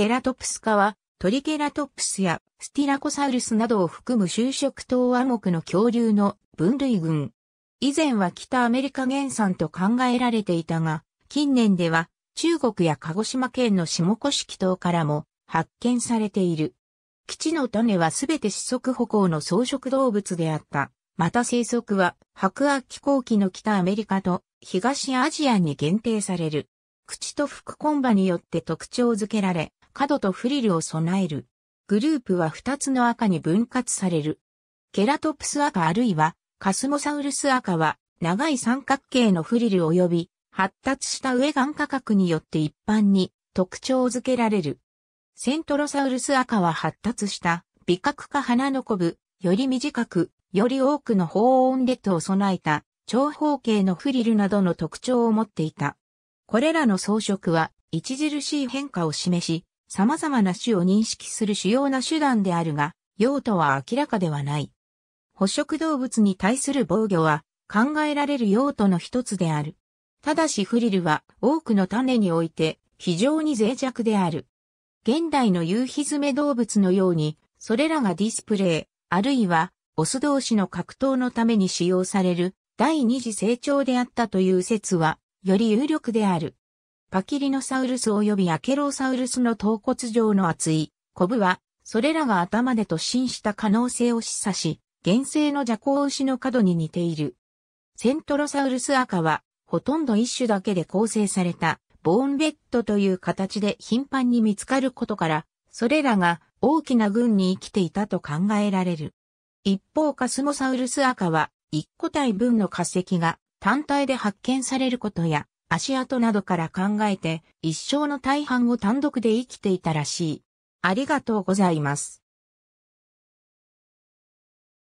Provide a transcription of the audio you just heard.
ケラトプス科は、トリケラトプスやスティラコサウルスなどを含む就職等亜目の恐竜の分類群。以前は北アメリカ原産と考えられていたが、近年では中国や鹿児島県の下甑島からも発見されている。基地の種はすべて四足歩行の草食動物であった。また生息は白亜紀後期の北アメリカと東アジアに限定される。口と副ンバによって特徴づけられ、角とフリルを備える。グループは2つの赤に分割される。ケラトプス赤あるいはカスモサウルス赤は長い三角形のフリル及び発達した上眼価格によって一般に特徴づけられる。セントロサウルス赤は発達した美角化花のコブ、より短く、より多くの方温列を備えた長方形のフリルなどの特徴を持っていた。これらの装飾は著しい変化を示し、様々な種を認識する主要な手段であるが、用途は明らかではない。捕食動物に対する防御は考えられる用途の一つである。ただしフリルは多くの種において非常に脆弱である。現代の夕日詰め動物のように、それらがディスプレイ、あるいはオス同士の格闘のために使用される第二次成長であったという説は、より有力である。パキリノサウルス及びアケロサウルスの頭骨上の厚い、コブは、それらが頭で突進した可能性を示唆し、原生の蛇行牛の角に似ている。セントロサウルス赤は、ほとんど一種だけで構成された、ボーンベッドという形で頻繁に見つかることから、それらが大きな群に生きていたと考えられる。一方カスモサウルス赤は、一個体分の化石が単体で発見されることや、足跡などから考えて、一生の大半を単独で生きていたらしい。ありがとうございます。